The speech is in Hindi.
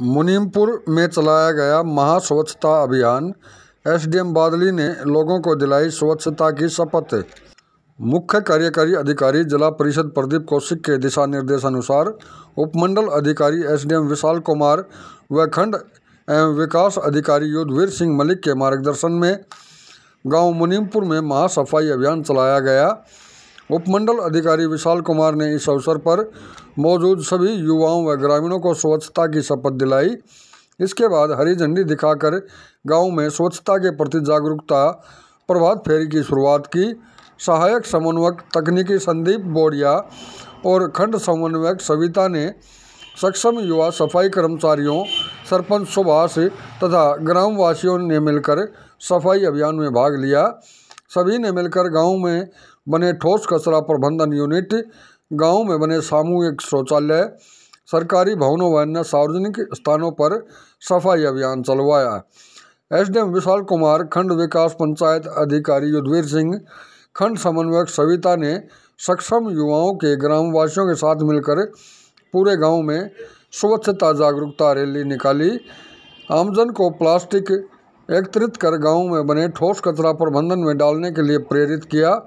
मुनीमपुर में चलाया गया महा स्वच्छता अभियान एसडीएम बादली ने लोगों को दिलाई स्वच्छता की शपथ मुख्य कार्यकारी अधिकारी जिला परिषद प्रदीप कौशिक के दिशा निर्देशानुसार उपमंडल अधिकारी एसडीएम विशाल कुमार व खंड एवं विकास अधिकारी युद्धवीर सिंह मलिक के मार्गदर्शन में गांव मुनीमपुर में महासफाई अभियान चलाया गया उपमंडल अधिकारी विशाल कुमार ने इस अवसर पर मौजूद सभी युवाओं व ग्रामीणों को स्वच्छता की शपथ दिलाई इसके बाद हरी झंडी दिखाकर गांव में स्वच्छता के प्रति जागरूकता प्रभात फेरी की शुरुआत की सहायक समन्वयक तकनीकी संदीप बोड़िया और खंड समन्वयक सविता ने सक्षम युवा सफाई कर्मचारियों सरपंच सुभाष तथा ग्रामवासियों ने मिलकर सफाई अभियान में भाग लिया सभी ने मिलकर गांव में बने ठोस कचरा प्रबंधन यूनिट गांव में बने सामूहिक शौचालय सरकारी भवनों व अन्य सार्वजनिक स्थानों पर सफाई अभियान चलवाया एसडीएम विशाल कुमार खंड विकास पंचायत अधिकारी युद्धवीर सिंह खंड समन्वयक सविता ने सक्षम युवाओं के ग्रामवासियों के साथ मिलकर पूरे गांव में स्वच्छता जागरूकता रैली निकाली आमजन को प्लास्टिक एकत्रित कर गांव में बने ठोस कचरा प्रबंधन में डालने के लिए प्रेरित किया